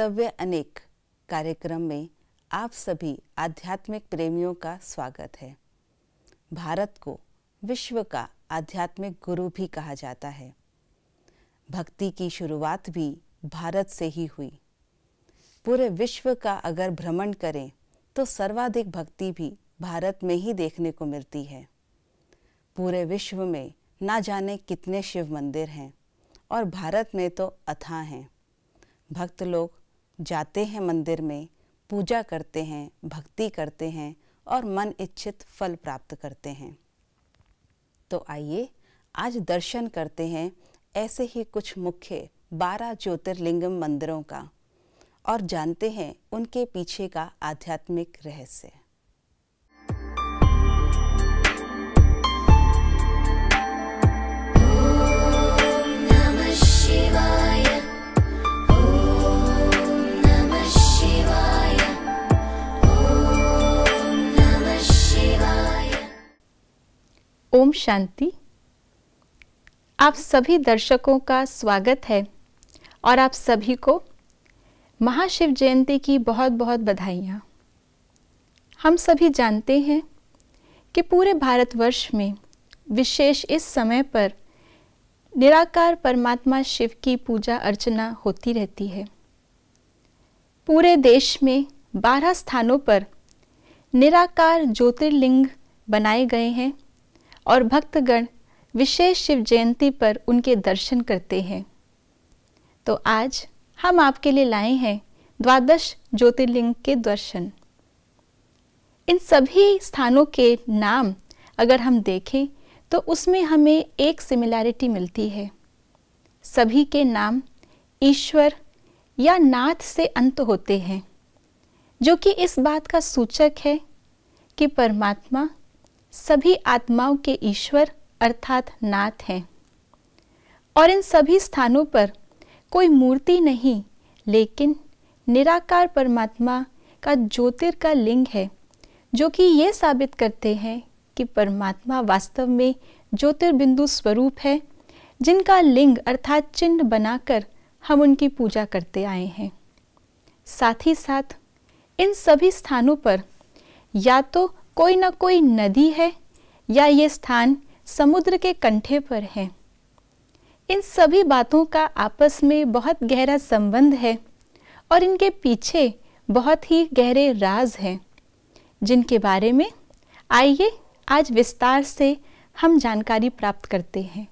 कर्तव्य अनेक कार्यक्रम में आप सभी आध्यात्मिक प्रेमियों का स्वागत है भारत को विश्व का आध्यात्मिक गुरु भी कहा जाता है भक्ति की शुरुआत भी भारत से ही हुई पूरे विश्व का अगर भ्रमण करें तो सर्वाधिक भक्ति भी भारत में ही देखने को मिलती है पूरे विश्व में ना जाने कितने शिव मंदिर हैं और भारत में तो अथाह हैं भक्त लोग जाते हैं मंदिर में पूजा करते हैं भक्ति करते हैं और मन इच्छित फल प्राप्त करते हैं तो आइए आज दर्शन करते हैं ऐसे ही कुछ मुख्य बारह ज्योतिर्लिंगम मंदिरों का और जानते हैं उनके पीछे का आध्यात्मिक रहस्य ओम शांति आप सभी दर्शकों का स्वागत है और आप सभी को महाशिव जयंती की बहुत बहुत बधाइयाँ हम सभी जानते हैं कि पूरे भारतवर्ष में विशेष इस समय पर निराकार परमात्मा शिव की पूजा अर्चना होती रहती है पूरे देश में बारह स्थानों पर निराकार ज्योतिर्लिंग बनाए गए हैं और भक्तगण विशेष शिव जयंती पर उनके दर्शन करते हैं तो आज हम आपके लिए लाए हैं द्वादश ज्योतिर्लिंग के दर्शन इन सभी स्थानों के नाम अगर हम देखें तो उसमें हमें एक सिमिलैरिटी मिलती है सभी के नाम ईश्वर या नाथ से अंत होते हैं जो कि इस बात का सूचक है कि परमात्मा सभी आत्माओं के ईश्वर अर्थात नाथ हैं और इन सभी स्थानों पर कोई मूर्ति नहीं लेकिन निराकार परमात्मा का ज्योतिर का लिंग है जो कि ये साबित करते हैं कि परमात्मा वास्तव में ज्योतिर्बिंदु स्वरूप है जिनका लिंग अर्थात चिन्ह बनाकर हम उनकी पूजा करते आए हैं साथ ही साथ इन सभी स्थानों पर या तो कोई ना कोई नदी है या ये स्थान समुद्र के कंठे पर है इन सभी बातों का आपस में बहुत गहरा संबंध है और इनके पीछे बहुत ही गहरे राज हैं जिनके बारे में आइए आज विस्तार से हम जानकारी प्राप्त करते हैं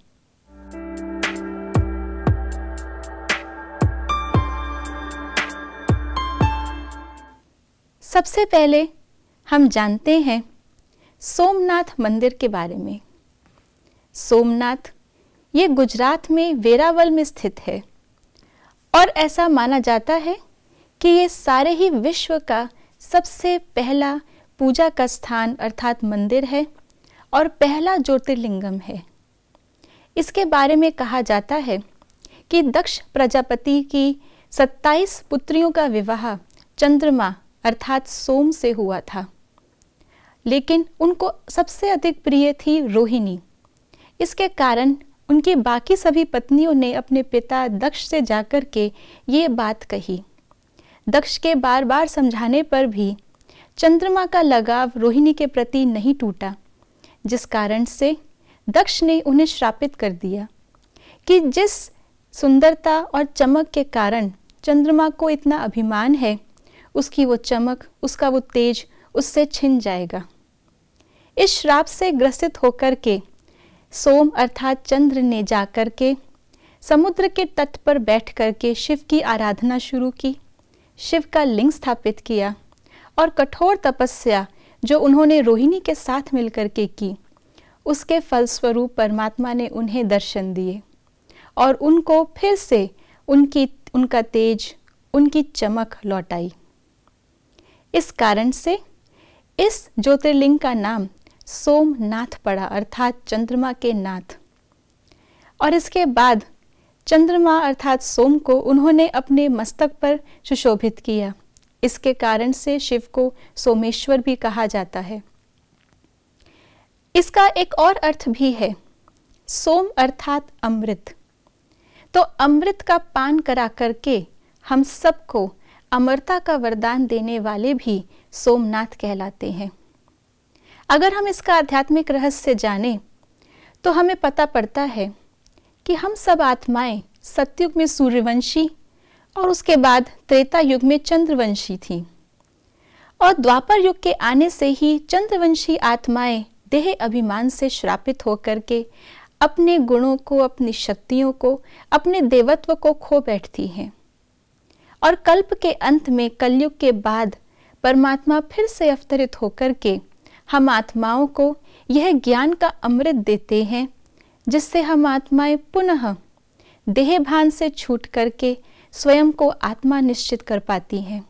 सबसे पहले हम जानते हैं सोमनाथ मंदिर के बारे में सोमनाथ ये गुजरात में वेरावल में स्थित है और ऐसा माना जाता है कि ये सारे ही विश्व का सबसे पहला पूजा का स्थान अर्थात मंदिर है और पहला ज्योतिर्लिंगम है इसके बारे में कहा जाता है कि दक्ष प्रजापति की 27 पुत्रियों का विवाह चंद्रमा अर्थात सोम से हुआ था लेकिन उनको सबसे अधिक प्रिय थी रोहिणी इसके कारण उनकी बाकी सभी पत्नियों ने अपने पिता दक्ष से जाकर के ये बात कही दक्ष के बार बार समझाने पर भी चंद्रमा का लगाव रोहिणी के प्रति नहीं टूटा जिस कारण से दक्ष ने उन्हें श्रापित कर दिया कि जिस सुंदरता और चमक के कारण चंद्रमा को इतना अभिमान है उसकी वो चमक उसका वो तेज उससे छिन जाएगा इस श्राप से ग्रसित होकर के सोम अर्थात चंद्र ने जाकर के समुद्र के तट पर बैठ कर के शिव की आराधना शुरू की शिव का लिंग स्थापित किया और कठोर तपस्या जो उन्होंने रोहिणी के साथ मिलकर के की उसके फलस्वरूप परमात्मा ने उन्हें दर्शन दिए और उनको फिर से उनकी उनका तेज उनकी चमक लौटाई इस कारण से इस ज्योतिर्लिंग का नाम सोमनाथ पड़ा अर्थात चंद्रमा के नाथ और इसके बाद चंद्रमा अर्थात सोम को उन्होंने अपने मस्तक पर सुशोभित किया इसके कारण से शिव को सोमेश्वर भी कहा जाता है इसका एक और अर्थ भी है सोम अर्थात अमृत तो अमृत का पान करा करके हम सबको अमरता का वरदान देने वाले भी सोमनाथ कहलाते हैं अगर हम इसका आध्यात्मिक रहस्य जाने तो हमें पता पड़ता है कि हम सब आत्माएं सत्युग में सूर्यवंशी और उसके बाद त्रेता युग में चंद्रवंशी थी और द्वापर युग के आने से ही चंद्रवंशी आत्माएं देह अभिमान से श्रापित होकर के अपने गुणों को अपनी शक्तियों को अपने देवत्व को खो बैठती हैं और कल्प के अंत में कलयुग के बाद परमात्मा फिर से अवतरित होकर के हम आत्माओं को यह ज्ञान का अमृत देते हैं जिससे हम आत्माएं पुनः देह भान से छूट करके स्वयं को आत्मा निश्चित कर पाती हैं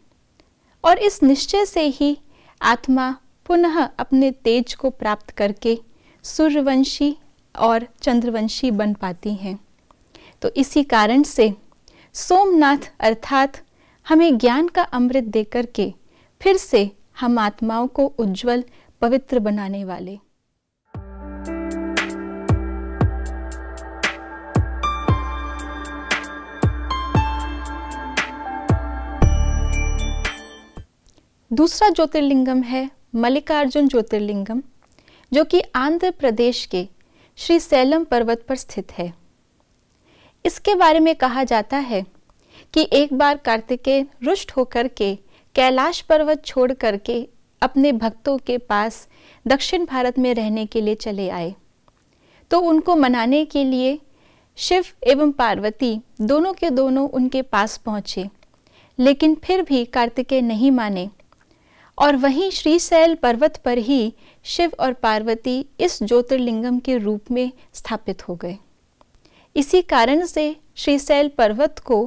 और इस निश्चय से ही आत्मा पुनः अपने तेज को प्राप्त करके सूर्यवंशी और चंद्रवंशी बन पाती हैं तो इसी कारण से सोमनाथ अर्थात हमें ज्ञान का अमृत देकर के फिर से हम आत्माओं को उज्जवल पवित्र बनाने वाले दूसरा ज्योतिर्लिंगम है मल्लिकार्जुन ज्योतिर्लिंगम जो कि आंध्र प्रदेश के श्री सैलम पर्वत पर स्थित है इसके बारे में कहा जाता है कि एक बार कार्तिकेय रुष्ट होकर के कैलाश पर्वत छोड़ करके अपने भक्तों के पास दक्षिण भारत में रहने के लिए चले आए तो उनको मनाने के लिए शिव एवं पार्वती दोनों के दोनों उनके पास पहुँचे लेकिन फिर भी कार्तिकेय नहीं माने और वहीं श्रीशैल पर्वत पर ही शिव और पार्वती इस ज्योतिर्लिंगम के रूप में स्थापित हो गए इसी कारण से श्रीशैल पर्वत को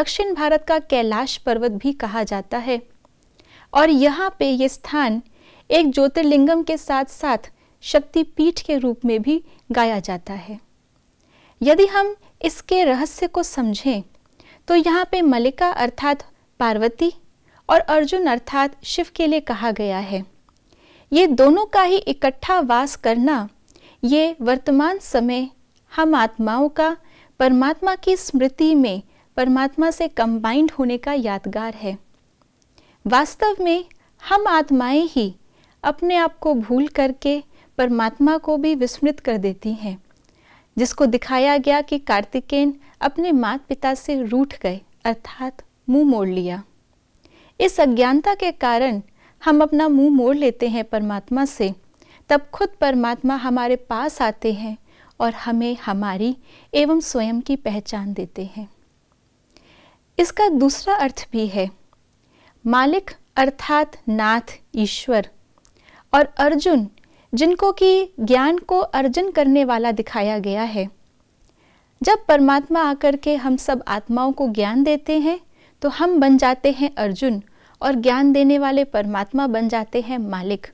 दक्षिण भारत का कैलाश पर्वत भी कहा जाता है और यहाँ पे ये स्थान एक ज्योतिर्लिंगम के साथ साथ शक्तिपीठ के रूप में भी गाया जाता है यदि हम इसके रहस्य को समझें तो यहाँ पे मलिका अर्थात पार्वती और अर्जुन अर्थात शिव के लिए कहा गया है ये दोनों का ही इकट्ठा वास करना ये वर्तमान समय हम आत्माओं का परमात्मा की स्मृति में परमात्मा से कंबाइंड होने का यादगार है वास्तव में हम आत्माएं ही अपने आप को भूल करके परमात्मा को भी विस्मृत कर देती हैं जिसको दिखाया गया कि कार्तिकेन अपने माता पिता से रूठ गए अर्थात मुंह मोड़ लिया इस अज्ञानता के कारण हम अपना मुंह मोड़ लेते हैं परमात्मा से तब खुद परमात्मा हमारे पास आते हैं और हमें हमारी एवं स्वयं की पहचान देते हैं इसका दूसरा अर्थ भी है मालिक अर्थात नाथ ईश्वर और अर्जुन जिनको कि ज्ञान को अर्जन करने वाला दिखाया गया है जब परमात्मा आकर के हम सब आत्माओं को ज्ञान देते हैं तो हम बन जाते हैं अर्जुन और ज्ञान देने वाले परमात्मा बन जाते हैं मालिक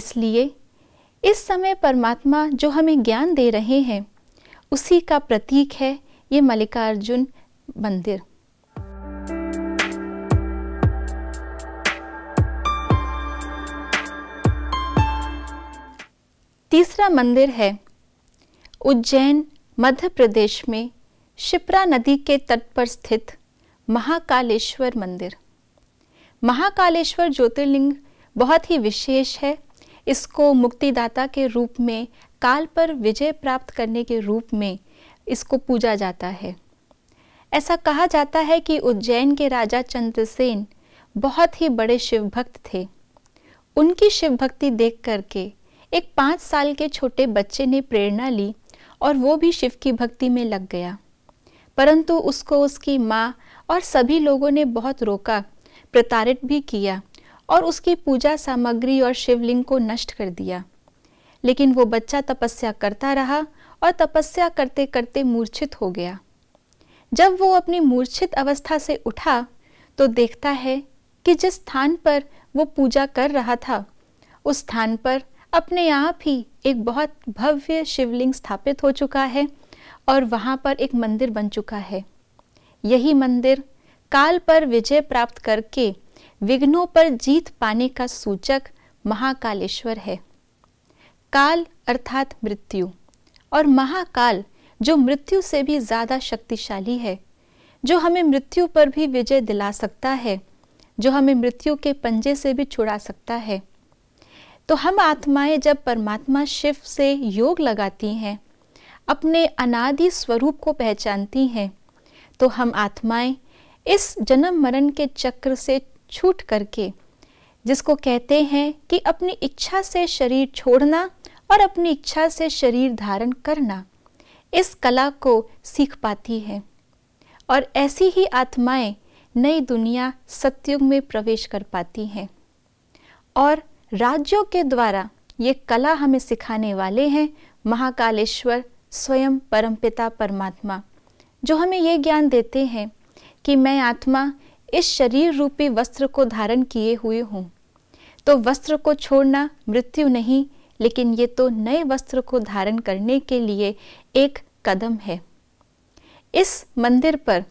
इसलिए इस समय परमात्मा जो हमें ज्ञान दे रहे हैं उसी का प्रतीक है ये मल्लिकार्जुन मंदिर तीसरा मंदिर है उज्जैन मध्य प्रदेश में शिप्रा नदी के तट पर स्थित महाकालेश्वर मंदिर महाकालेश्वर ज्योतिर्लिंग बहुत ही विशेष है इसको मुक्तिदाता के रूप में काल पर विजय प्राप्त करने के रूप में इसको पूजा जाता है ऐसा कहा जाता है कि उज्जैन के राजा चंद्रसेन बहुत ही बड़े शिव भक्त थे उनकी शिव भक्ति देख करके एक पाँच साल के छोटे बच्चे ने प्रेरणा ली और वो भी शिव की भक्ति में लग गया परंतु उसको उसकी माँ और सभी लोगों ने बहुत रोका प्रताड़ित भी किया और उसकी पूजा सामग्री और शिवलिंग को नष्ट कर दिया लेकिन वो बच्चा तपस्या करता रहा और तपस्या करते करते मूर्छित हो गया जब वो अपनी मूर्छित अवस्था से उठा तो देखता है कि जिस स्थान पर वो पूजा कर रहा था उस स्थान पर अपने आप ही एक बहुत भव्य शिवलिंग स्थापित हो चुका है और वहाँ पर एक मंदिर बन चुका है यही मंदिर काल पर विजय प्राप्त करके विघ्नों पर जीत पाने का सूचक महाकालेश्वर है काल अर्थात मृत्यु और महाकाल जो मृत्यु से भी ज़्यादा शक्तिशाली है जो हमें मृत्यु पर भी विजय दिला सकता है जो हमें मृत्यु के पंजे से भी छुड़ा सकता है तो हम आत्माएं जब परमात्मा शिव से योग लगाती हैं अपने अनादि स्वरूप को पहचानती हैं तो हम आत्माएं इस जन्म मरण के चक्र से छूट करके जिसको कहते हैं कि अपनी इच्छा से शरीर छोड़ना और अपनी इच्छा से शरीर धारण करना इस कला को सीख पाती है और ऐसी ही आत्माएं नई दुनिया सत्युग में प्रवेश कर पाती हैं और राज्यों के द्वारा ये कला हमें सिखाने वाले हैं महाकालेश्वर स्वयं परमपिता परमात्मा जो हमें ये ज्ञान देते हैं कि मैं आत्मा इस शरीर रूपी वस्त्र को धारण किए हुए हूँ तो वस्त्र को छोड़ना मृत्यु नहीं लेकिन ये तो नए वस्त्र को धारण करने के लिए एक कदम है इस मंदिर पर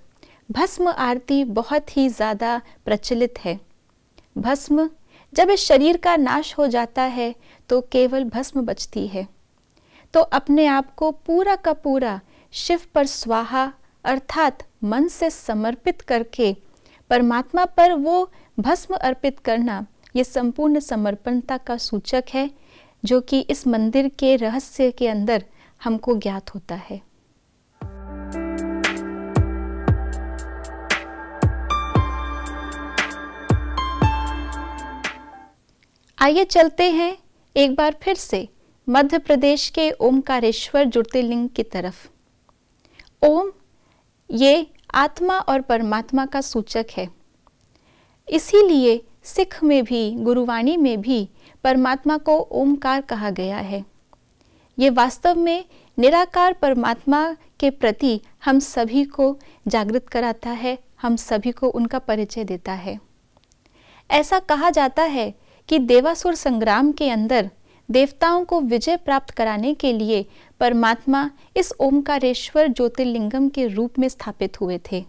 भस्म आरती बहुत ही ज़्यादा प्रचलित है भस्म जब इस शरीर का नाश हो जाता है तो केवल भस्म बचती है तो अपने आप को पूरा का पूरा शिव पर स्वाहा अर्थात मन से समर्पित करके परमात्मा पर वो भस्म अर्पित करना ये संपूर्ण समर्पणता का सूचक है जो कि इस मंदिर के रहस्य के अंदर हमको ज्ञात होता है आइए चलते हैं एक बार फिर से मध्य प्रदेश के ओमकारेश्वर ज्योतिर्लिंग की तरफ ओम ये आत्मा और परमात्मा का सूचक है इसीलिए सिख में भी गुरुवाणी में भी परमात्मा को ओमकार कहा गया है ये वास्तव में निराकार परमात्मा के प्रति हम सभी को जागृत कराता है हम सभी को उनका परिचय देता है ऐसा कहा जाता है कि देवासुर संग्राम के अंदर देवताओं को विजय प्राप्त कराने के लिए परमात्मा इस ओमकारेश्वर ज्योतिर्लिंगम के रूप में स्थापित हुए थे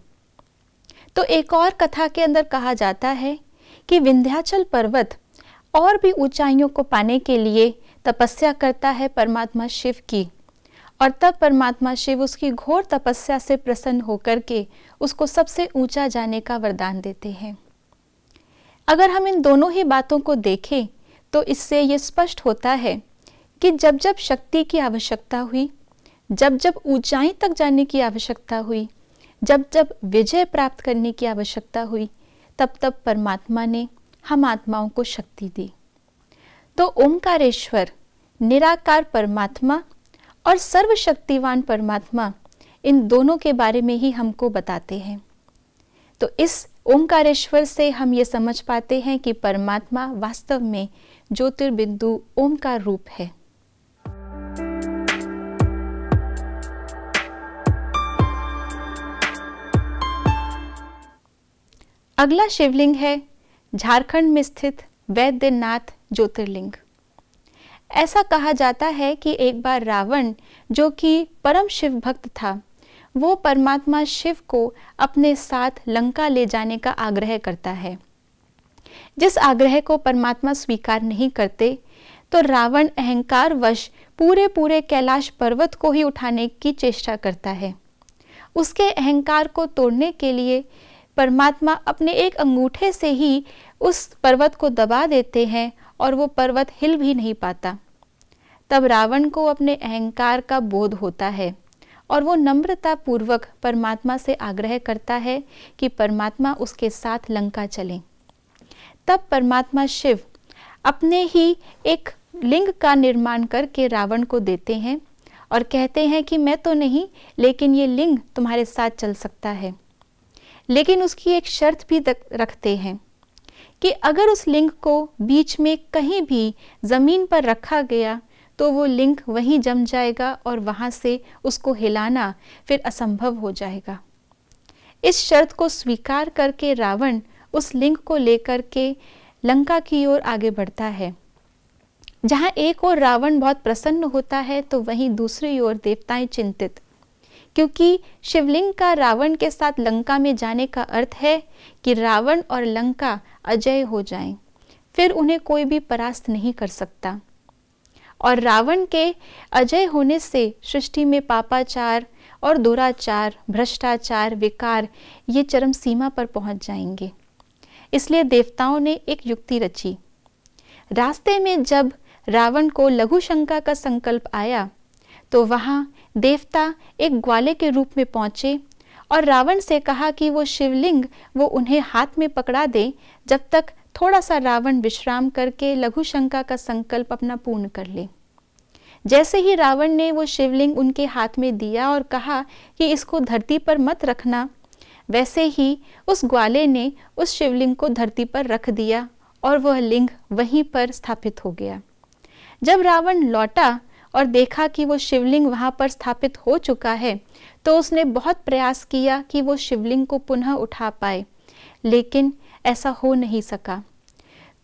तो एक और कथा के अंदर कहा जाता है कि विंध्याचल पर्वत और भी ऊंचाइयों को पाने के लिए तपस्या करता है परमात्मा शिव की और तब परमात्मा शिव उसकी घोर तपस्या से प्रसन्न होकर के उसको सबसे ऊंचा जाने का वरदान देते हैं अगर हम इन दोनों ही बातों को देखें तो इससे ये स्पष्ट होता है कि जब जब शक्ति की आवश्यकता हुई जब जब ऊंचाई तक जाने की आवश्यकता हुई जब जब विजय प्राप्त करने की आवश्यकता हुई तब तब परमात्मा ने हम आत्माओं को शक्ति दी तो ओंकारेश्वर निराकार परमात्मा और सर्वशक्तिवान परमात्मा इन दोनों के बारे में ही हमको बताते हैं तो इस ओंकारेश्वर से हम ये समझ पाते हैं कि परमात्मा वास्तव में ज्योतिर्बिंदु ओम का रूप है अगला शिवलिंग है झारखंड में स्थित वैद्यनाथ ज्योतिर्लिंग ऐसा कहा जाता है कि एक बार रावण जो कि परम शिव भक्त था वो परमात्मा शिव को अपने साथ लंका ले जाने का आग्रह करता है जिस आग्रह को परमात्मा स्वीकार नहीं करते तो रावण वश पूरे पूरे कैलाश पर्वत को ही उठाने की चेष्टा करता है उसके अहंकार को तोड़ने के लिए परमात्मा अपने एक अंगूठे से ही उस पर्वत को दबा देते हैं और वो पर्वत हिल भी नहीं पाता तब रावण को अपने अहंकार का बोध होता है और वो नम्रता पूर्वक परमात्मा से आग्रह करता है कि परमात्मा उसके साथ लंका चलें तब परमात्मा शिव अपने ही एक लिंग का निर्माण करके रावण को देते हैं और कहते हैं कि मैं तो नहीं लेकिन ये लिंग तुम्हारे साथ चल सकता है लेकिन उसकी एक शर्त भी रखते हैं कि अगर उस लिंग को बीच में कहीं भी ज़मीन पर रखा गया तो वो लिंक वहीं जम जाएगा और वहाँ से उसको हिलाना फिर असंभव हो जाएगा इस शर्त को स्वीकार करके रावण उस लिंक को लेकर के लंका की ओर आगे बढ़ता है जहाँ एक ओर रावण बहुत प्रसन्न होता है तो वहीं दूसरी ओर देवताएं चिंतित क्योंकि शिवलिंग का रावण के साथ लंका में जाने का अर्थ है कि रावण और लंका अजय हो जाएं। फिर उन्हें कोई भी परास्त नहीं कर सकता और रावण के अजय होने से सृष्टि में पापाचार और दुराचार भ्रष्टाचार विकार ये चरम सीमा पर पहुंच जाएंगे इसलिए देवताओं ने एक युक्ति रची रास्ते में जब रावण को लघु शंका का संकल्प आया तो वहाँ देवता एक ग्वाले के रूप में पहुँचे और रावण से कहा कि वो शिवलिंग वो उन्हें हाथ में पकड़ा दे जब तक थोड़ा सा रावण विश्राम करके लघु शंका का संकल्प अपना पूर्ण कर ले जैसे ही रावण ने वो शिवलिंग उनके हाथ में दिया और कहा कि इसको धरती पर मत रखना वैसे ही उस ग्वाले ने उस शिवलिंग को धरती पर रख दिया और वह लिंग वहीं पर स्थापित हो गया जब रावण लौटा और देखा कि वो शिवलिंग वहां पर स्थापित हो चुका है तो उसने बहुत प्रयास किया कि वो शिवलिंग को पुनः उठा पाए लेकिन ऐसा हो नहीं सका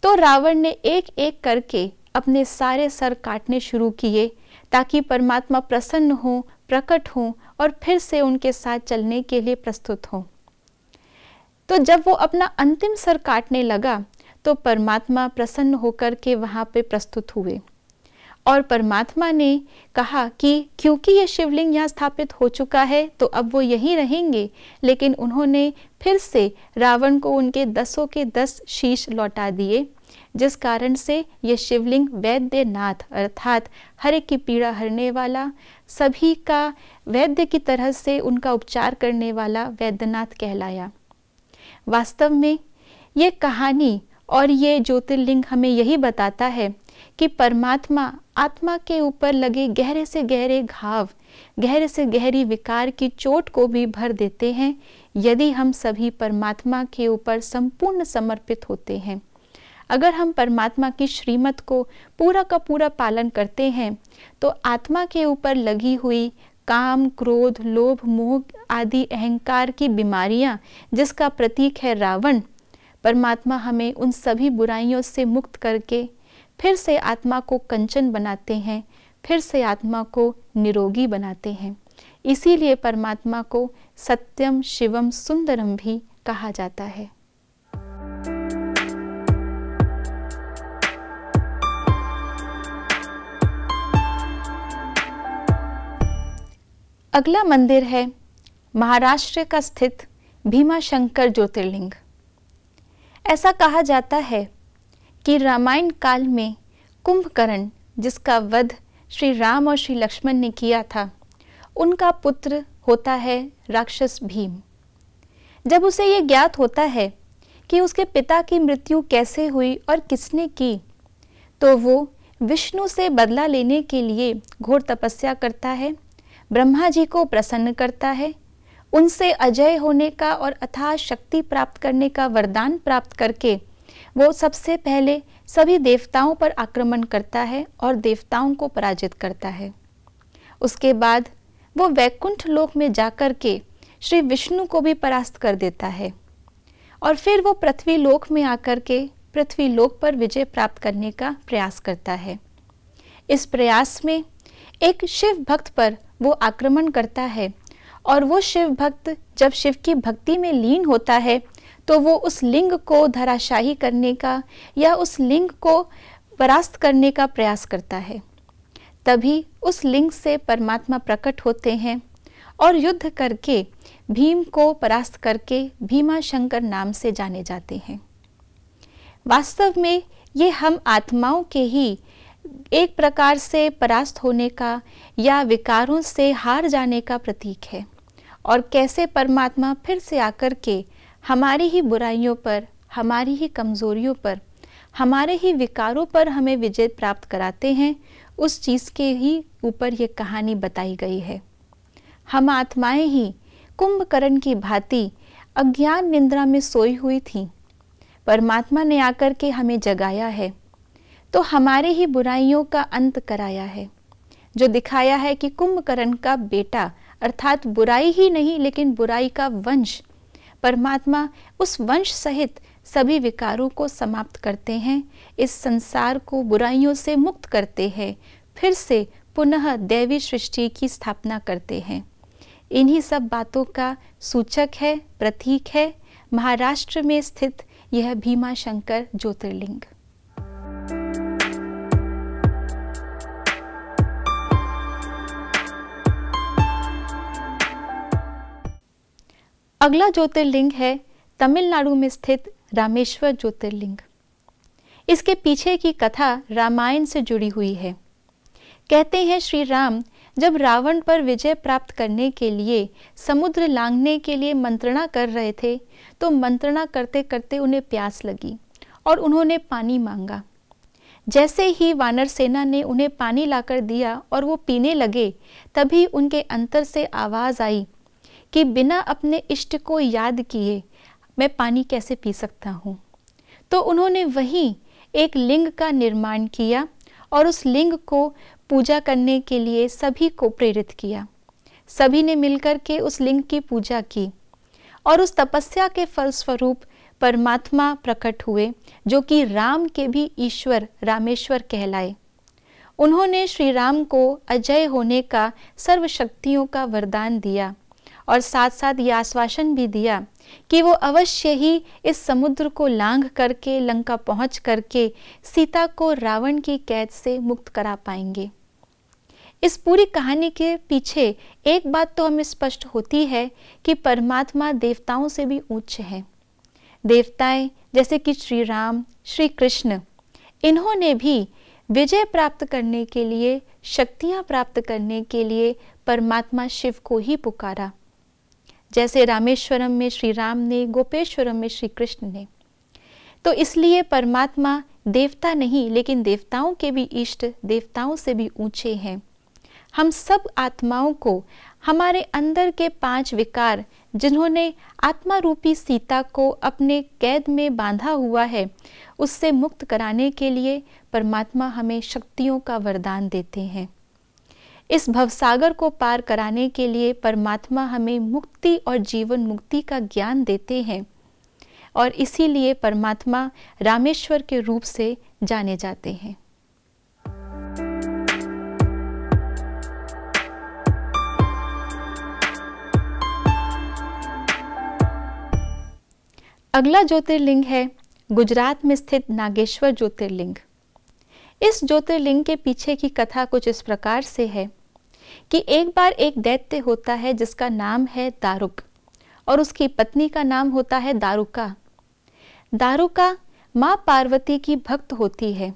तो रावण ने एक एक करके अपने सारे सर काटने शुरू किए ताकि परमात्मा प्रसन्न हो प्रकट हो और फिर से उनके साथ चलने के लिए प्रस्तुत हो तो जब वो अपना अंतिम सर काटने लगा तो परमात्मा प्रसन्न होकर के वहाँ पे प्रस्तुत हुए और परमात्मा ने कहा कि क्योंकि ये शिवलिंग यहाँ स्थापित हो चुका है तो अब वो यहीं रहेंगे लेकिन उन्होंने फिर से रावण को उनके दसों के दस शीश लौटा दिए जिस कारण से ये शिवलिंग वैद्यनाथ अर्थात हर एक की पीड़ा हरने वाला सभी का वैद्य की तरह से उनका उपचार करने वाला वैद्यनाथ कहलाया वास्तव में ये कहानी और ये ज्योतिर्लिंग हमें यही बताता है कि परमात्मा आत्मा के ऊपर लगे गहरे से गहरे घाव गहरे से गहरी विकार की चोट को भी भर देते हैं यदि हम सभी परमात्मा के ऊपर संपूर्ण समर्पित होते हैं अगर हम परमात्मा की श्रीमत को पूरा का पूरा पालन करते हैं तो आत्मा के ऊपर लगी हुई काम क्रोध लोभ मोह आदि अहंकार की बीमारियां जिसका प्रतीक है रावण परमात्मा हमें उन सभी बुराइयों से मुक्त करके फिर से आत्मा को कंचन बनाते हैं फिर से आत्मा को निरोगी बनाते हैं इसीलिए परमात्मा को सत्यम शिवम सुंदरम भी कहा जाता है अगला मंदिर है महाराष्ट्र का स्थित भीमा शंकर ज्योतिर्लिंग ऐसा कहा जाता है कि रामायण काल में कुंभकर्ण जिसका वध श्री राम और श्री लक्ष्मण ने किया था उनका पुत्र होता है राक्षस भीम जब उसे ये ज्ञात होता है कि उसके पिता की मृत्यु कैसे हुई और किसने की तो वो विष्णु से बदला लेने के लिए घोर तपस्या करता है ब्रह्मा जी को प्रसन्न करता है उनसे अजय होने का और अथाह शक्ति प्राप्त करने का वरदान प्राप्त करके वो सबसे पहले सभी देवताओं पर आक्रमण करता है और देवताओं को पराजित करता है उसके बाद वो वैकुंठ लोक में जाकर के श्री विष्णु को भी परास्त कर देता है और फिर वो पृथ्वी लोक में आकर के पृथ्वी लोक पर विजय प्राप्त करने का प्रयास करता है इस प्रयास में एक शिव भक्त पर वो आक्रमण करता है और वो शिव भक्त जब शिव की भक्ति में लीन होता है तो वो उस लिंग को धराशाही करने का या उस लिंग को परास्त करने का प्रयास करता है तभी उस लिंग से परमात्मा प्रकट होते हैं और युद्ध करके भीम को परास्त करके भीमा शंकर नाम से जाने जाते हैं वास्तव में ये हम आत्माओं के ही एक प्रकार से परास्त होने का या विकारों से हार जाने का प्रतीक है और कैसे परमात्मा फिर से आकर के हमारी ही बुराइयों पर हमारी ही कमज़ोरियों पर हमारे ही विकारों पर हमें विजय प्राप्त कराते हैं उस चीज़ के ही ऊपर ये कहानी बताई गई है हम आत्माएं ही कुंभकर्ण की भांति अज्ञान निंद्रा में सोई हुई थी परमात्मा ने आकर के हमें जगाया है तो हमारे ही बुराइयों का अंत कराया है जो दिखाया है कि कुंभकर्ण का बेटा अर्थात बुराई ही नहीं लेकिन बुराई का वंश परमात्मा उस वंश सहित सभी विकारों को समाप्त करते हैं इस संसार को बुराइयों से मुक्त करते हैं फिर से पुनः दैवी सृष्टि की स्थापना करते हैं इन्हीं सब बातों का सूचक है प्रतीक है महाराष्ट्र में स्थित यह भीमाशंकर ज्योतिर्लिंग अगला ज्योतिर्लिंग है तमिलनाडु में स्थित रामेश्वर ज्योतिर्लिंग इसके पीछे की कथा रामायण से जुड़ी हुई है कहते हैं श्री राम जब रावण पर विजय प्राप्त करने के लिए समुद्र लांघने के लिए मंत्रणा कर रहे थे तो मंत्रणा करते करते उन्हें प्यास लगी और उन्होंने पानी मांगा जैसे ही वानर सेना ने उन्हें पानी लाकर दिया और वो पीने लगे तभी उनके अंतर से आवाज़ आई कि बिना अपने इष्ट को याद किए मैं पानी कैसे पी सकता हूँ तो उन्होंने वहीं एक लिंग का निर्माण किया और उस लिंग को पूजा करने के लिए सभी को प्रेरित किया सभी ने मिलकर के उस लिंग की पूजा की और उस तपस्या के फलस्वरूप परमात्मा प्रकट हुए जो कि राम के भी ईश्वर रामेश्वर कहलाए उन्होंने श्री राम को अजय होने का सर्वशक्तियों का वरदान दिया और साथ साथ ये आश्वासन भी दिया कि वो अवश्य ही इस समुद्र को लांघ करके लंका पहुंच करके सीता को रावण की कैद से मुक्त करा पाएंगे इस पूरी कहानी के पीछे एक बात तो हमें स्पष्ट होती है कि परमात्मा देवताओं से भी उच्च है देवताएं जैसे कि श्री राम श्री कृष्ण इन्होंने भी विजय प्राप्त करने के लिए शक्तियां प्राप्त करने के लिए परमात्मा शिव को ही पुकारा जैसे रामेश्वरम में श्री राम ने गोपेश्वरम में श्री कृष्ण ने तो इसलिए परमात्मा देवता नहीं लेकिन देवताओं के भी इष्ट देवताओं से भी ऊंचे हैं हम सब आत्माओं को हमारे अंदर के पांच विकार जिन्होंने आत्मा रूपी सीता को अपने कैद में बांधा हुआ है उससे मुक्त कराने के लिए परमात्मा हमें शक्तियों का वरदान देते हैं इस भवसागर को पार कराने के लिए परमात्मा हमें मुक्ति और जीवन मुक्ति का ज्ञान देते हैं और इसीलिए परमात्मा रामेश्वर के रूप से जाने जाते हैं अगला ज्योतिर्लिंग है गुजरात में स्थित नागेश्वर ज्योतिर्लिंग इस ज्योतिर्लिंग के पीछे की कथा कुछ इस प्रकार से है कि एक बार एक दैत्य होता है जिसका नाम है दारुक और उसकी पत्नी का नाम होता है दारुका दारुका माँ पार्वती की भक्त होती है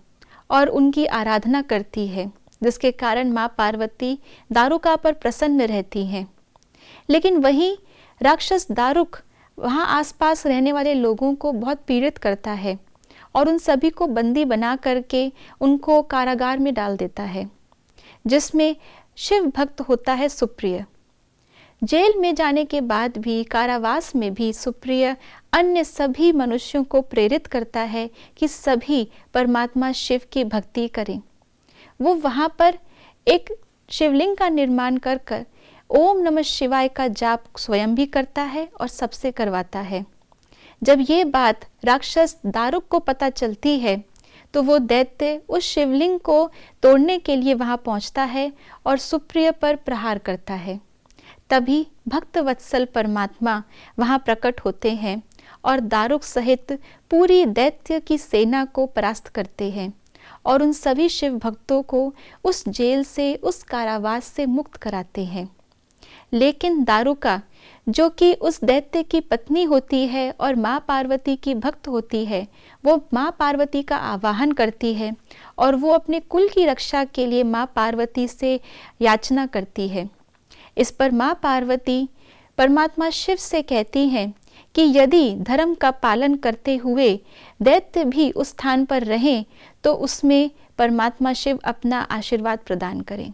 और उनकी आराधना करती है जिसके कारण माँ पार्वती दारुका पर प्रसन्न रहती हैं लेकिन वही राक्षस दारुक वहाँ आसपास रहने वाले लोगों को बहुत पीड़ित करता है और उन सभी को बंदी बना करके उनको कारागार में डाल देता है जिसमें शिव भक्त होता है सुप्रिय जेल में जाने के बाद भी कारावास में भी सुप्रिय अन्य सभी मनुष्यों को प्रेरित करता है कि सभी परमात्मा शिव की भक्ति करें वो वहाँ पर एक शिवलिंग का निर्माण कर कर ओम नमः शिवाय का जाप स्वयं भी करता है और सबसे करवाता है जब ये बात राक्षस दारुक को पता चलती है तो वो दैत्य उस शिवलिंग को तोड़ने के लिए वहाँ पहुँचता है और सुप्रिय पर प्रहार करता है तभी भक्त वत्सल परमात्मा वहाँ प्रकट होते हैं और दारुक सहित पूरी दैत्य की सेना को परास्त करते हैं और उन सभी शिव भक्तों को उस जेल से उस कारावास से मुक्त कराते हैं लेकिन दारुका जो कि उस दैत्य की पत्नी होती है और माँ पार्वती की भक्त होती है वो माँ पार्वती का आवाहन करती है और वो अपने कुल की रक्षा के लिए माँ पार्वती से याचना करती है इस पर माँ पार्वती परमात्मा शिव से कहती हैं कि यदि धर्म का पालन करते हुए दैत्य भी उस स्थान पर रहें तो उसमें परमात्मा शिव अपना आशीर्वाद प्रदान करें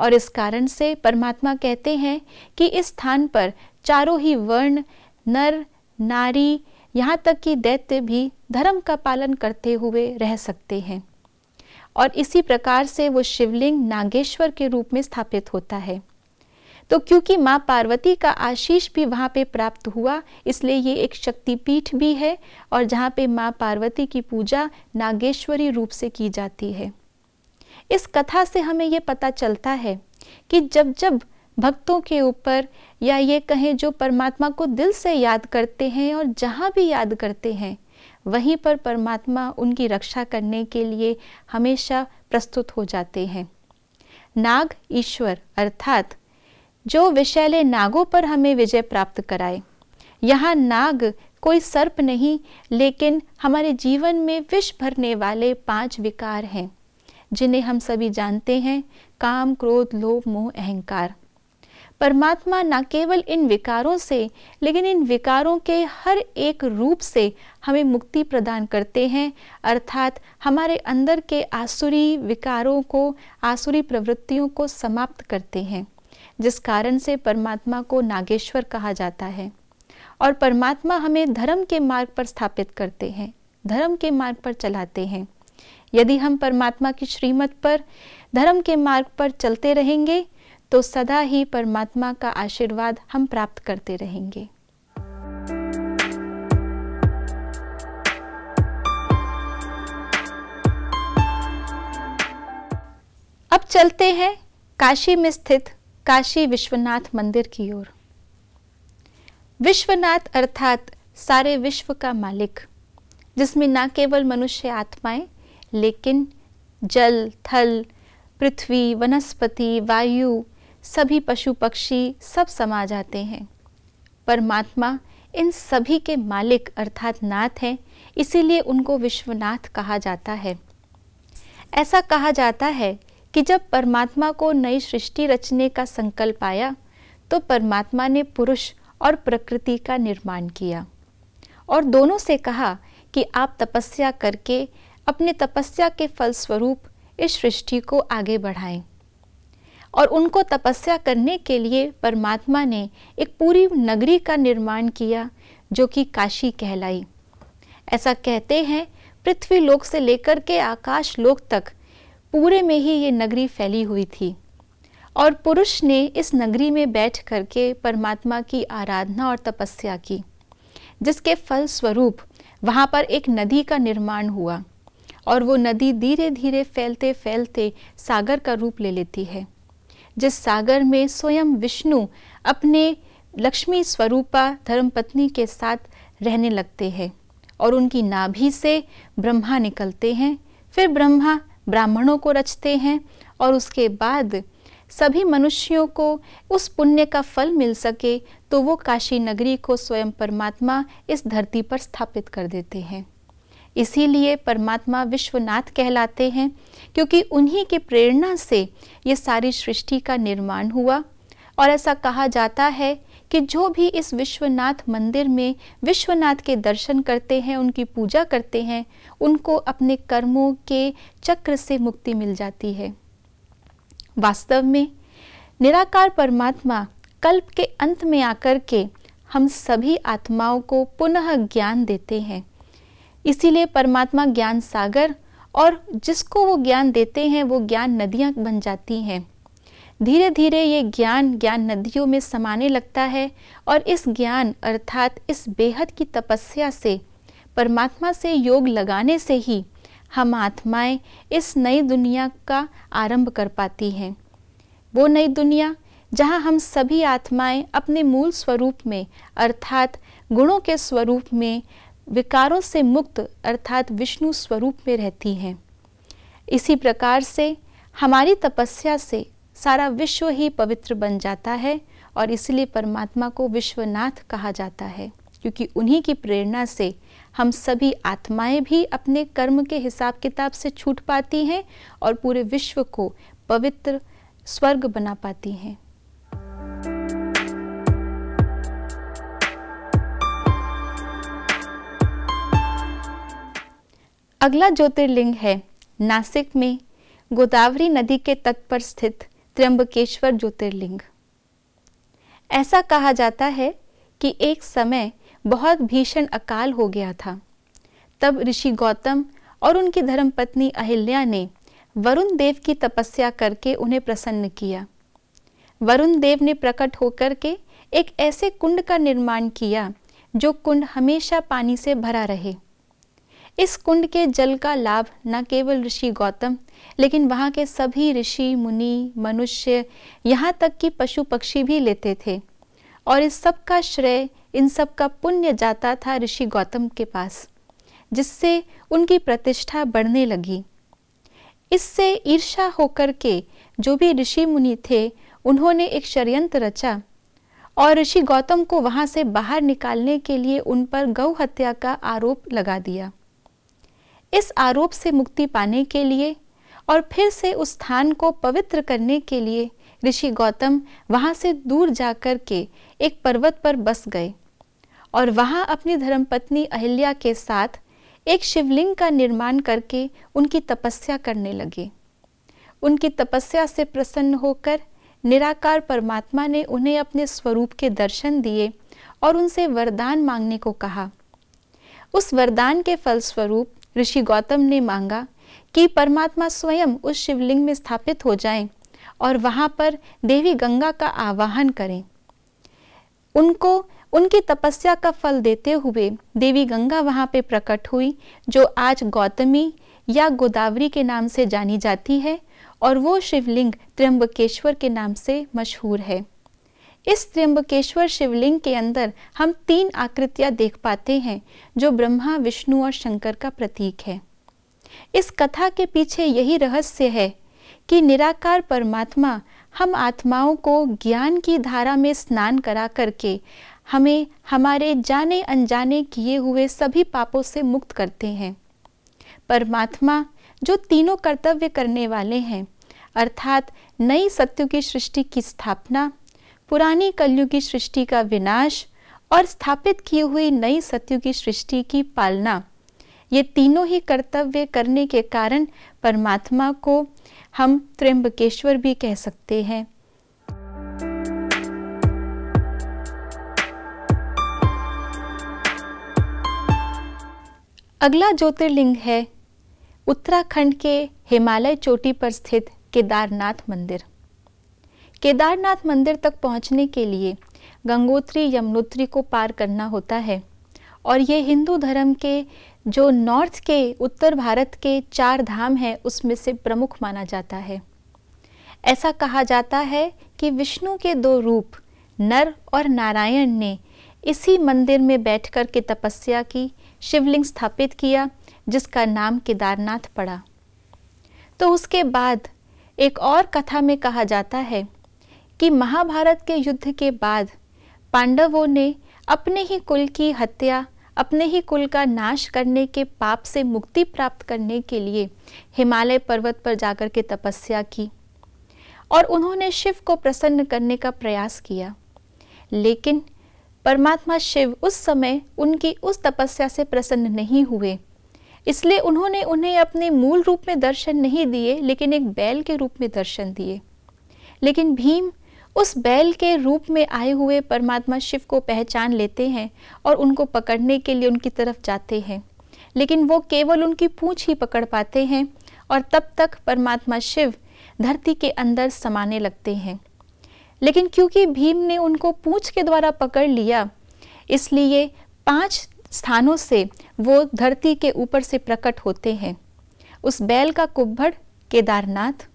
और इस कारण से परमात्मा कहते हैं कि इस स्थान पर चारों ही वर्ण नर नारी यहाँ तक कि दैत्य भी धर्म का पालन करते हुए रह सकते हैं और इसी प्रकार से वो शिवलिंग नागेश्वर के रूप में स्थापित होता है तो क्योंकि माँ पार्वती का आशीष भी वहाँ पे प्राप्त हुआ इसलिए ये एक शक्तिपीठ भी है और जहाँ पे माँ पार्वती की पूजा नागेश्वरी रूप से की जाती है इस कथा से हमें ये पता चलता है कि जब जब भक्तों के ऊपर या ये कहें जो परमात्मा को दिल से याद करते हैं और जहाँ भी याद करते हैं वहीं पर परमात्मा उनकी रक्षा करने के लिए हमेशा प्रस्तुत हो जाते हैं नाग ईश्वर अर्थात जो विषैले नागों पर हमें विजय प्राप्त कराए यहाँ नाग कोई सर्प नहीं लेकिन हमारे जीवन में विष भरने वाले पांच विकार हैं जिन्हें हम सभी जानते हैं काम क्रोध लोभ मोह अहंकार परमात्मा न केवल इन विकारों से लेकिन इन विकारों के हर एक रूप से हमें मुक्ति प्रदान करते हैं अर्थात हमारे अंदर के आसुरी विकारों को आसुरी प्रवृत्तियों को समाप्त करते हैं जिस कारण से परमात्मा को नागेश्वर कहा जाता है और परमात्मा हमें धर्म के मार्ग पर स्थापित करते हैं धर्म के मार्ग पर चलाते हैं यदि हम परमात्मा की श्रीमत पर धर्म के मार्ग पर चलते रहेंगे तो सदा ही परमात्मा का आशीर्वाद हम प्राप्त करते रहेंगे अब चलते हैं काशी में स्थित काशी विश्वनाथ मंदिर की ओर विश्वनाथ अर्थात सारे विश्व का मालिक जिसमें न केवल मनुष्य आत्माएं लेकिन जल थल पृथ्वी वनस्पति वायु सभी पशु पक्षी सब समा जाते हैं परमात्मा इन सभी के मालिक अर्थात नाथ हैं इसीलिए उनको विश्वनाथ कहा जाता है ऐसा कहा जाता है कि जब परमात्मा को नई सृष्टि रचने का संकल्प आया तो परमात्मा ने पुरुष और प्रकृति का निर्माण किया और दोनों से कहा कि आप तपस्या करके अपने तपस्या के फलस्वरूप इस सृष्टि को आगे बढ़ाएं और उनको तपस्या करने के लिए परमात्मा ने एक पूरी नगरी का निर्माण किया जो कि काशी कहलाई ऐसा कहते हैं पृथ्वी लोक से लेकर के आकाश लोक तक पूरे में ही ये नगरी फैली हुई थी और पुरुष ने इस नगरी में बैठ करके परमात्मा की आराधना और तपस्या की जिसके फल स्वरूप वहाँ पर एक नदी का निर्माण हुआ और वो नदी धीरे धीरे फैलते फैलते सागर का रूप ले लेती है जिस सागर में स्वयं विष्णु अपने लक्ष्मी स्वरूपा धर्मपत्नी के साथ रहने लगते हैं और उनकी नाभि से ब्रह्मा निकलते हैं फिर ब्रह्मा ब्राह्मणों को रचते हैं और उसके बाद सभी मनुष्यों को उस पुण्य का फल मिल सके तो वो काशी नगरी को स्वयं परमात्मा इस धरती पर स्थापित कर देते हैं इसीलिए परमात्मा विश्वनाथ कहलाते हैं क्योंकि उन्हीं की प्रेरणा से ये सारी सृष्टि का निर्माण हुआ और ऐसा कहा जाता है कि जो भी इस विश्वनाथ मंदिर में विश्वनाथ के दर्शन करते हैं उनकी पूजा करते हैं उनको अपने कर्मों के चक्र से मुक्ति मिल जाती है वास्तव में निराकार परमात्मा कल्प के अंत में आकर के हम सभी आत्माओं को पुनः ज्ञान देते हैं इसीलिए परमात्मा ज्ञान सागर और जिसको वो ज्ञान देते हैं वो ज्ञान नदियाँ बन जाती हैं धीरे धीरे ये ज्ञान ज्ञान नदियों में समाने लगता है और इस ज्ञान अर्थात इस बेहद की तपस्या से परमात्मा से योग लगाने से ही हम आत्माएं इस नई दुनिया का आरंभ कर पाती हैं वो नई दुनिया जहां हम सभी आत्माएं अपने मूल स्वरूप में अर्थात गुणों के स्वरूप में विकारों से मुक्त अर्थात विष्णु स्वरूप में रहती हैं इसी प्रकार से हमारी तपस्या से सारा विश्व ही पवित्र बन जाता है और इसलिए परमात्मा को विश्वनाथ कहा जाता है क्योंकि उन्हीं की प्रेरणा से हम सभी आत्माएं भी अपने कर्म के हिसाब किताब से छूट पाती हैं और पूरे विश्व को पवित्र स्वर्ग बना पाती हैं अगला ज्योतिर्लिंग है नासिक में गोदावरी नदी के तट पर स्थित त्र्यंबकेश्वर ज्योतिर्लिंग ऐसा कहा जाता है कि एक समय बहुत भीषण अकाल हो गया था तब ऋषि गौतम और उनकी धर्मपत्नी अहिल्या ने वरुण देव की तपस्या करके उन्हें प्रसन्न किया वरुण देव ने प्रकट होकर के एक ऐसे कुंड का निर्माण किया जो कुंड हमेशा पानी से भरा रहे इस कुंड के जल का लाभ न केवल ऋषि गौतम लेकिन वहाँ के सभी ऋषि मुनि मनुष्य यहाँ तक कि पशु पक्षी भी लेते थे और इस सब का श्रेय इन सब का पुण्य जाता था ऋषि गौतम के पास जिससे उनकी प्रतिष्ठा बढ़ने लगी इससे ईर्षा होकर के जो भी ऋषि मुनि थे उन्होंने एक षडयंत्र रचा और ऋषि गौतम को वहाँ से बाहर निकालने के लिए उन पर गौ हत्या का आरोप लगा दिया इस आरोप से मुक्ति पाने के लिए और फिर से उस स्थान को पवित्र करने के लिए ऋषि गौतम वहां से दूर जाकर के एक पर्वत पर बस गए और वहां अपनी धर्मपत्नी अहिल्या के साथ एक शिवलिंग का निर्माण करके उनकी तपस्या करने लगे उनकी तपस्या से प्रसन्न होकर निराकार परमात्मा ने उन्हें अपने स्वरूप के दर्शन दिए और उनसे वरदान मांगने को कहा उस वरदान के फलस्वरूप ऋषि गौतम ने मांगा कि परमात्मा स्वयं उस शिवलिंग में स्थापित हो जाएं और वहां पर देवी गंगा का आवाहन करें उनको उनकी तपस्या का फल देते हुए देवी गंगा वहां पे प्रकट हुई जो आज गौतमी या गोदावरी के नाम से जानी जाती है और वो शिवलिंग त्र्यंबकेश्वर के नाम से मशहूर है इस त्र्यंबकेश्वर शिवलिंग के अंदर हम तीन आकृतियां देख पाते हैं जो ब्रह्मा विष्णु और शंकर का प्रतीक है इस कथा के पीछे यही रहस्य है कि निराकार परमात्मा हम आत्माओं को ज्ञान की धारा में स्नान करा करके हमें हमारे जाने अनजाने किए हुए सभी पापों से मुक्त करते हैं परमात्मा जो तीनों कर्तव्य करने वाले हैं अर्थात नई सत्यों की सृष्टि की स्थापना पुरानी कलयुग की सृष्टि का विनाश और स्थापित की हुई नई सत्यु की सृष्टि की पालना ये तीनों ही कर्तव्य करने के कारण परमात्मा को हम त्रिम्बकेश्वर भी कह सकते हैं अगला ज्योतिर्लिंग है उत्तराखंड के हिमालय चोटी पर स्थित केदारनाथ मंदिर केदारनाथ मंदिर तक पहुंचने के लिए गंगोत्री यमुनोत्री को पार करना होता है और ये हिंदू धर्म के जो नॉर्थ के उत्तर भारत के चार धाम हैं उसमें से प्रमुख माना जाता है ऐसा कहा जाता है कि विष्णु के दो रूप नर और नारायण ने इसी मंदिर में बैठकर के तपस्या की शिवलिंग स्थापित किया जिसका नाम केदारनाथ पड़ा तो उसके बाद एक और कथा में कहा जाता है कि महाभारत के युद्ध के बाद पांडवों ने अपने ही कुल की हत्या अपने ही कुल का नाश करने के पाप से मुक्ति प्राप्त करने के लिए हिमालय पर्वत पर जाकर के तपस्या की और उन्होंने शिव को प्रसन्न करने का प्रयास किया लेकिन परमात्मा शिव उस समय उनकी उस तपस्या से प्रसन्न नहीं हुए इसलिए उन्होंने उन्हें अपने मूल रूप में दर्शन नहीं दिए लेकिन एक बैल के रूप में दर्शन दिए लेकिन भीम उस बैल के रूप में आए हुए परमात्मा शिव को पहचान लेते हैं और उनको पकड़ने के लिए उनकी तरफ जाते हैं लेकिन वो केवल उनकी पूँछ ही पकड़ पाते हैं और तब तक परमात्मा शिव धरती के अंदर समाने लगते हैं लेकिन क्योंकि भीम ने उनको पूँछ के द्वारा पकड़ लिया इसलिए पांच स्थानों से वो धरती के ऊपर से प्रकट होते हैं उस बैल का कुब्भड़ केदारनाथ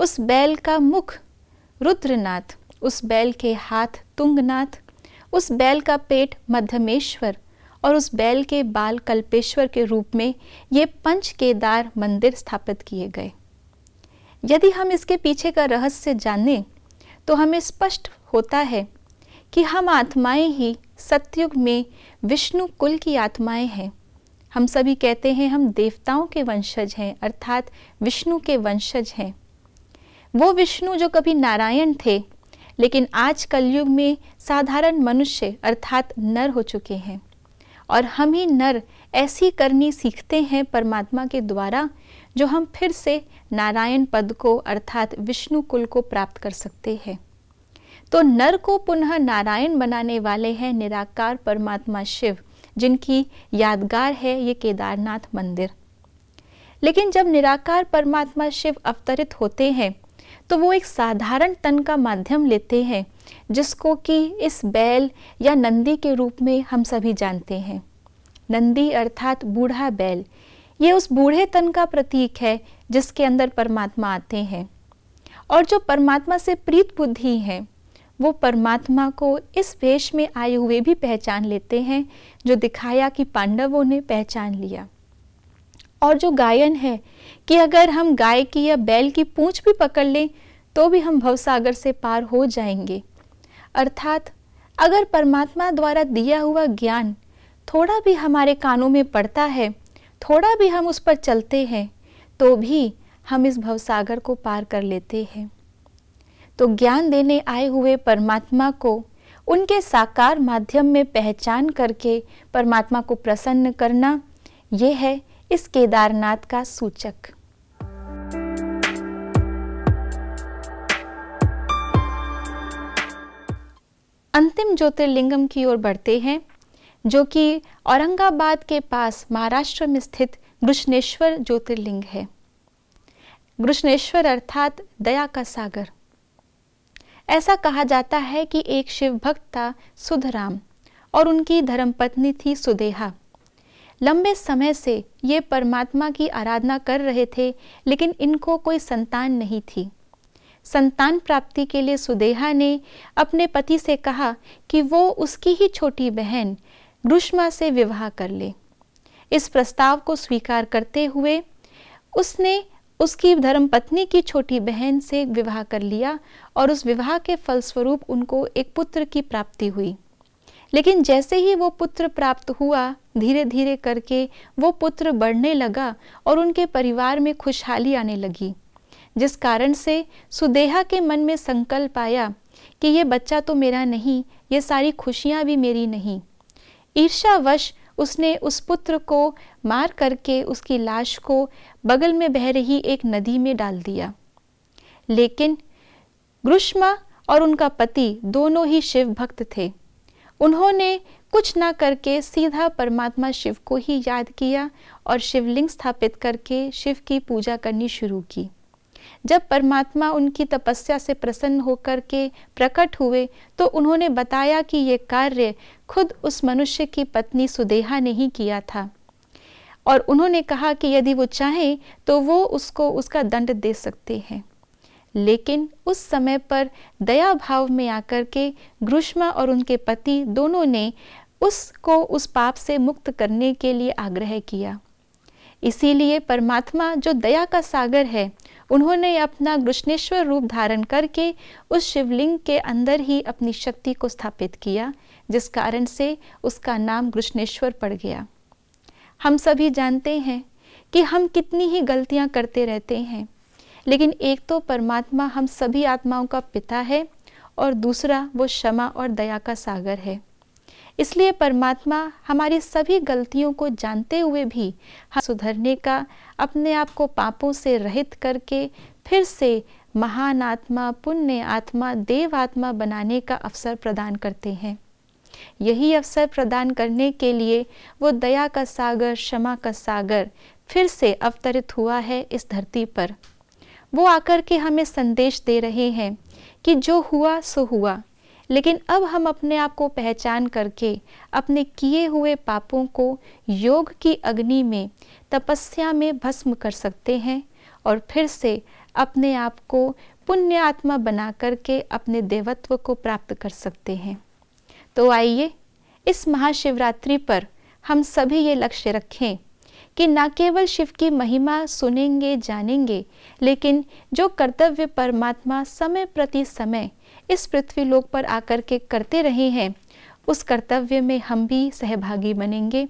उस बैल का मुख रुद्रनाथ उस बैल के हाथ तुंगनाथ उस बैल का पेट मध्यमेश्वर और उस बैल के बाल कल्पेश्वर के रूप में ये पंच केदार मंदिर स्थापित किए गए यदि हम इसके पीछे का रहस्य जाने तो हमें स्पष्ट होता है कि हम आत्माएं ही सत्युग में विष्णु कुल की आत्माएं हैं हम सभी कहते हैं हम देवताओं के वंशज हैं अर्थात विष्णु के वंशज हैं वो विष्णु जो कभी नारायण थे लेकिन आज कलयुग में साधारण मनुष्य अर्थात नर हो चुके हैं और हम ही नर ऐसी करनी सीखते हैं परमात्मा के द्वारा जो हम फिर से नारायण पद को अर्थात विष्णु कुल को प्राप्त कर सकते हैं तो नर को पुनः नारायण बनाने वाले हैं निराकार परमात्मा शिव जिनकी यादगार है ये केदारनाथ मंदिर लेकिन जब निराकार परमात्मा शिव अवतरित होते हैं तो वो एक साधारण तन का माध्यम लेते हैं जिसको कि इस बैल या नंदी के रूप में हम सभी जानते हैं नंदी अर्थात बूढ़ा बैल ये उस बूढ़े तन का प्रतीक है जिसके अंदर परमात्मा आते हैं और जो परमात्मा से प्रीत बुद्धि हैं वो परमात्मा को इस वेश में आए हुए भी पहचान लेते हैं जो दिखाया कि पांडवों ने पहचान लिया और जो गायन है कि अगर हम गाय की या बैल की पूंछ भी पकड़ लें तो भी हम भवसागर से पार हो जाएंगे अर्थात अगर परमात्मा द्वारा दिया हुआ ज्ञान थोड़ा भी हमारे कानों में पड़ता है थोड़ा भी हम उस पर चलते हैं तो भी हम इस भवसागर को पार कर लेते हैं तो ज्ञान देने आए हुए परमात्मा को उनके साकार माध्यम में पहचान करके परमात्मा को प्रसन्न करना ये है इस केदारनाथ का सूचक अंतिम ज्योतिर्लिंगम की ओर बढ़ते हैं जो कि औरंगाबाद के पास महाराष्ट्र में स्थित घृष्णेश्वर ज्योतिर्लिंग है घृष्णेश्वर अर्थात दया का सागर ऐसा कहा जाता है कि एक शिव भक्त था सुधराम और उनकी धर्मपत्नी थी सुदेहा लंबे समय से ये परमात्मा की आराधना कर रहे थे लेकिन इनको कोई संतान नहीं थी संतान प्राप्ति के लिए सुदेहा ने अपने पति से कहा कि वो उसकी ही छोटी बहन रुष्मा से विवाह कर ले इस प्रस्ताव को स्वीकार करते हुए उसने उसकी धर्मपत्नी की छोटी बहन से विवाह कर लिया और उस विवाह के फलस्वरूप उनको एक पुत्र की प्राप्ति हुई लेकिन जैसे ही वो पुत्र प्राप्त हुआ धीरे धीरे करके वो पुत्र बढ़ने लगा और उनके परिवार में खुशहाली आने लगी जिस कारण से सुदेहा के मन में संकल्प आया कि ये बच्चा तो मेरा नहीं ये सारी खुशियाँ भी मेरी नहीं ईर्षावश उसने उस पुत्र को मार करके उसकी लाश को बगल में बह रही एक नदी में डाल दिया लेकिन ग्रुष्मा और उनका पति दोनों ही शिव भक्त थे उन्होंने कुछ ना करके सीधा परमात्मा शिव को ही याद किया और शिवलिंग स्थापित करके शिव की पूजा करनी शुरू की जब परमात्मा उनकी तपस्या से प्रसन्न होकर के प्रकट हुए तो उन्होंने बताया कि ये कार्य खुद उस मनुष्य की पत्नी सुदेहा ने ही किया था और उन्होंने कहा कि यदि वो चाहें तो वो उसको उसका दंड दे सकते हैं लेकिन उस समय पर दया भाव में आकर के ग्रुष्मा और उनके पति दोनों ने उसको उस पाप से मुक्त करने के लिए आग्रह किया इसीलिए परमात्मा जो दया का सागर है उन्होंने अपना घृष्णेश्वर रूप धारण करके उस शिवलिंग के अंदर ही अपनी शक्ति को स्थापित किया जिस कारण से उसका नाम घृष्णेश्वर पड़ गया हम सभी जानते हैं कि हम कितनी ही गलतियां करते रहते हैं लेकिन एक तो परमात्मा हम सभी आत्माओं का पिता है और दूसरा वो क्षमा और दया का सागर है इसलिए परमात्मा हमारी सभी गलतियों को जानते हुए भी हम सुधरने का अपने आप को पापों से रहित करके फिर से महान आत्मा पुण्य आत्मा देव आत्मा बनाने का अवसर प्रदान करते हैं यही अवसर प्रदान करने के लिए वो दया का सागर क्षमा का सागर फिर से अवतरित हुआ है इस धरती पर वो आकर के हमें संदेश दे रहे हैं कि जो हुआ सो हुआ लेकिन अब हम अपने आप को पहचान करके अपने किए हुए पापों को योग की अग्नि में तपस्या में भस्म कर सकते हैं और फिर से अपने आप को पुण्य आत्मा बना करके अपने देवत्व को प्राप्त कर सकते हैं तो आइए इस महाशिवरात्रि पर हम सभी ये लक्ष्य रखें कि न केवल शिव की महिमा सुनेंगे जानेंगे लेकिन जो कर्तव्य परमात्मा समय प्रति समय इस पृथ्वी लोक पर आकर के करते रहे हैं उस कर्तव्य में हम भी सहभागी बनेंगे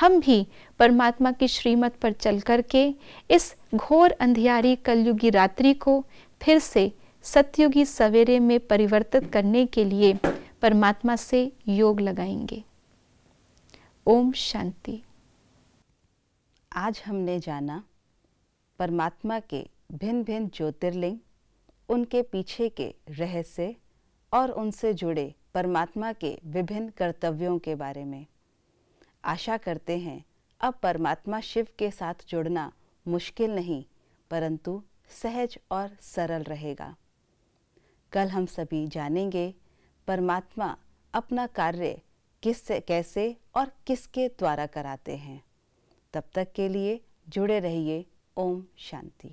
हम भी परमात्मा की श्रीमत पर चल कर के इस घोर अंधियारी कलयुगी रात्रि को फिर से सत्युगी सवेरे में परिवर्तित करने के लिए परमात्मा से योग लगाएंगे ओम शांति आज हमने जाना परमात्मा के भिन्न भिन्न ज्योतिर्लिंग उनके पीछे के रहस्य और उनसे जुड़े परमात्मा के विभिन्न कर्तव्यों के बारे में आशा करते हैं अब परमात्मा शिव के साथ जुड़ना मुश्किल नहीं परंतु सहज और सरल रहेगा कल हम सभी जानेंगे परमात्मा अपना कार्य किससे कैसे और किसके द्वारा कराते हैं तब तक के लिए जुड़े रहिए ओम शांति